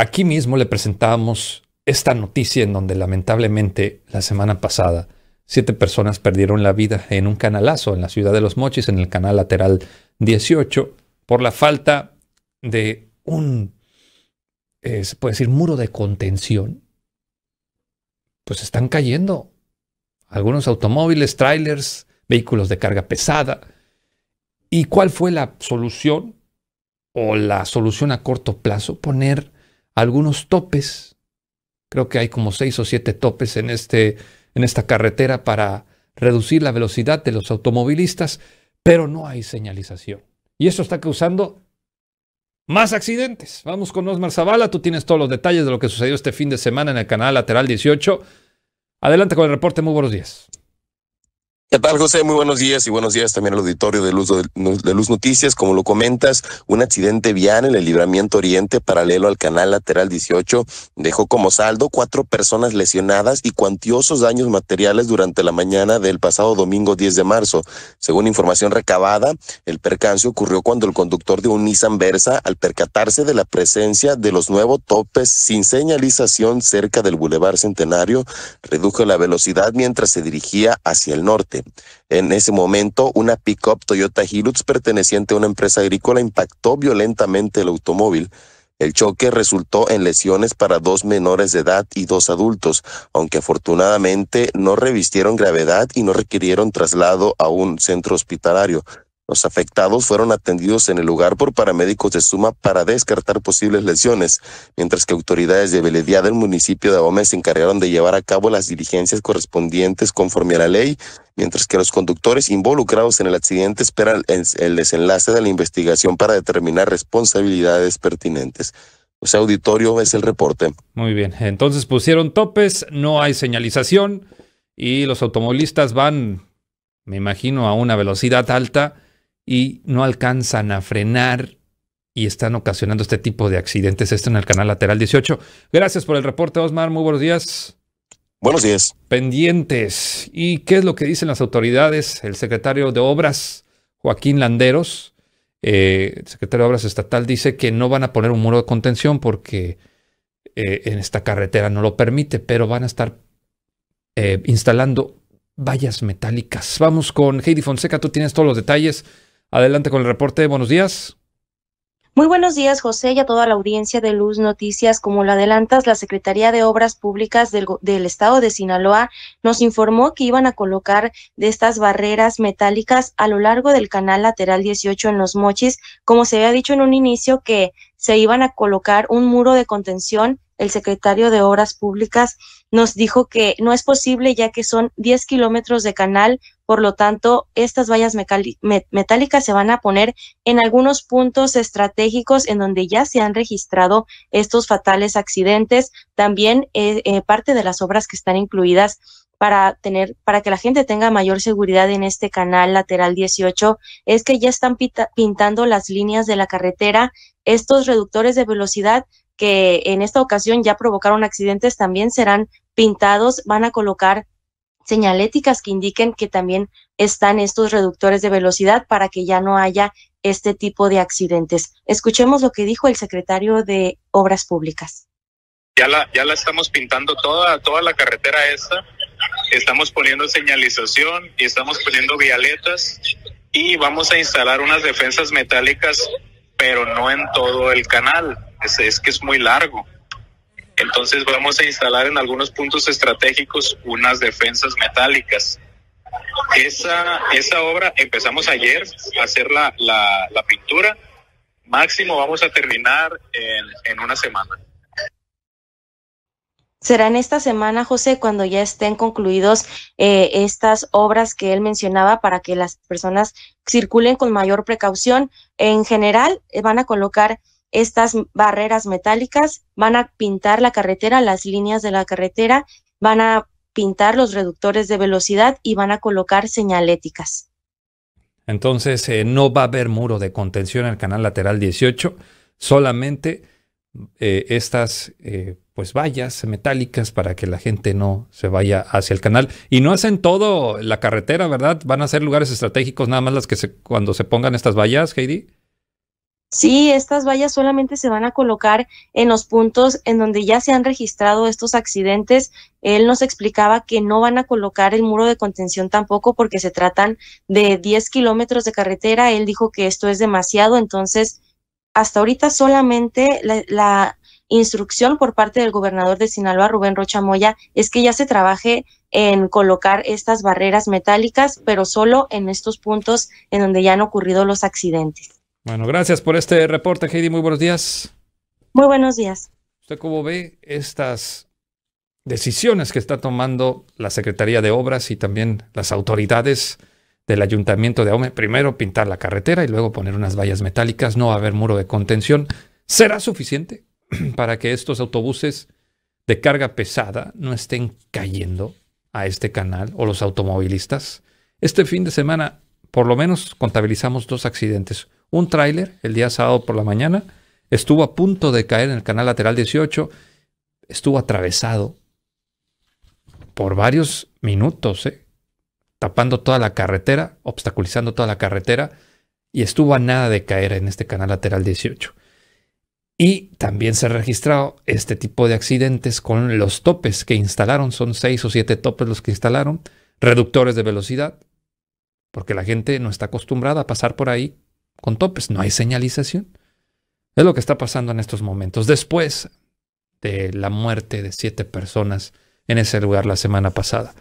Aquí mismo le presentábamos esta noticia en donde lamentablemente la semana pasada siete personas perdieron la vida en un canalazo en la ciudad de Los Mochis, en el canal lateral 18, por la falta de un, eh, se puede decir, muro de contención. Pues están cayendo algunos automóviles, trailers, vehículos de carga pesada. ¿Y cuál fue la solución o la solución a corto plazo? Poner algunos topes. Creo que hay como seis o siete topes en, este, en esta carretera para reducir la velocidad de los automovilistas, pero no hay señalización. Y eso está causando más accidentes. Vamos con Osmar Zavala, tú tienes todos los detalles de lo que sucedió este fin de semana en el canal lateral 18. Adelante con el reporte, muy buenos días. ¿Qué tal, José? Muy buenos días y buenos días también al auditorio de Luz, de Luz Noticias. Como lo comentas, un accidente vial en el libramiento oriente paralelo al canal lateral 18 dejó como saldo cuatro personas lesionadas y cuantiosos daños materiales durante la mañana del pasado domingo 10 de marzo. Según información recabada, el percance ocurrió cuando el conductor de un Nissan Versa, al percatarse de la presencia de los nuevos topes sin señalización cerca del Boulevard Centenario, redujo la velocidad mientras se dirigía hacia el norte. Este, en ese momento, una pickup Toyota Hilux perteneciente a una empresa agrícola impactó violentamente el automóvil. El choque resultó en lesiones para dos menores de edad y dos adultos, aunque afortunadamente no revistieron gravedad y no requirieron traslado a un centro hospitalario. Los afectados fueron atendidos en el lugar por paramédicos de Suma para descartar posibles lesiones, mientras que autoridades de Beledía del municipio de Ahome se encargaron de llevar a cabo las diligencias correspondientes conforme a la ley, mientras que los conductores involucrados en el accidente esperan el desenlace de la investigación para determinar responsabilidades pertinentes. O sea, auditorio es el reporte. Muy bien, entonces pusieron topes, no hay señalización y los automovilistas van, me imagino, a una velocidad alta y no alcanzan a frenar y están ocasionando este tipo de accidentes. Esto en el canal lateral 18. Gracias por el reporte, Osmar. Muy buenos días. Buenos días. Pendientes. ¿Y qué es lo que dicen las autoridades? El secretario de Obras, Joaquín Landeros, eh, secretario de Obras Estatal, dice que no van a poner un muro de contención porque eh, en esta carretera no lo permite, pero van a estar eh, instalando vallas metálicas. Vamos con Heidi Fonseca, tú tienes todos los detalles. Adelante con el reporte. Buenos días. Muy buenos días, José, y a toda la audiencia de Luz Noticias. Como lo adelantas, la Secretaría de Obras Públicas del, Estado de Sinaloa nos informó que iban a colocar de estas barreras metálicas a lo largo del canal lateral 18 en Los Mochis, como se había dicho en un inicio que se iban a colocar un muro de contención el secretario de Obras Públicas nos dijo que no es posible ya que son 10 kilómetros de canal, por lo tanto, estas vallas metálicas se van a poner en algunos puntos estratégicos en donde ya se han registrado estos fatales accidentes. También eh, eh, parte de las obras que están incluidas para tener, para que la gente tenga mayor seguridad en este canal lateral 18, es que ya están pintando las líneas de la carretera. Estos reductores de velocidad que en esta ocasión ya provocaron accidentes también serán pintados, van a colocar señaléticas que indiquen que también están estos reductores de velocidad para que ya no haya este tipo de accidentes. Escuchemos lo que dijo el secretario de Obras Públicas. Ya la, ya la estamos pintando toda, toda la carretera esta. Estamos poniendo señalización y estamos poniendo vialetas y vamos a instalar unas defensas metálicas, pero no en todo el canal es, que es muy largo. Entonces vamos a instalar en algunos puntos estratégicos unas defensas metálicas. Esa, esa obra empezamos ayer a hacer la, pintura. Máximo vamos a terminar en, una semana. Será en esta semana, José, cuando ya estén concluidos eh, estas obras que él mencionaba para que las personas circulen con mayor precaución. En general, eh, van a colocar estas barreras metálicas, van a pintar la carretera, las líneas de la carretera, van a pintar los reductores de velocidad y van a colocar señaléticas. Entonces, eh, no va a haber muro de contención en el canal lateral 18, solamente eh, estas eh, pues vallas metálicas para que la gente no se vaya hacia el canal. Y no hacen todo la carretera, ¿verdad? Van a ser lugares estratégicos nada más las que se, cuando se pongan estas vallas, Heidi. Sí, estas vallas solamente se van a colocar en los puntos en donde ya se han registrado estos accidentes. Él nos explicaba que no van a colocar el muro de contención tampoco porque se tratan de 10 kilómetros de carretera. Él dijo que esto es demasiado, entonces hasta ahorita solamente la, la instrucción por parte del gobernador de Sinaloa, Rubén Rocha Moya, es que ya se trabaje en colocar estas barreras metálicas, pero solo en estos puntos en donde ya han ocurrido los accidentes. Bueno, gracias por este reporte, Heidi. Muy buenos días. Muy buenos días. ¿Usted cómo ve estas decisiones que está tomando la Secretaría de Obras y también las autoridades del Ayuntamiento de Aome? Primero pintar la carretera y luego poner unas vallas metálicas. No haber muro de contención. ¿Será suficiente para que estos autobuses de carga pesada no estén cayendo a este canal o los automovilistas? Este fin de semana, por lo menos, contabilizamos dos accidentes un tráiler el día sábado por la mañana, estuvo a punto de caer en el canal lateral 18, estuvo atravesado por varios minutos, ¿eh? tapando toda la carretera, obstaculizando toda la carretera, y estuvo a nada de caer en este canal lateral 18. Y también se ha registrado este tipo de accidentes con los topes que instalaron, son seis o siete topes los que instalaron, reductores de velocidad, porque la gente no está acostumbrada a pasar por ahí con topes, no hay señalización. Es lo que está pasando en estos momentos. Después de la muerte de siete personas en ese lugar la semana pasada.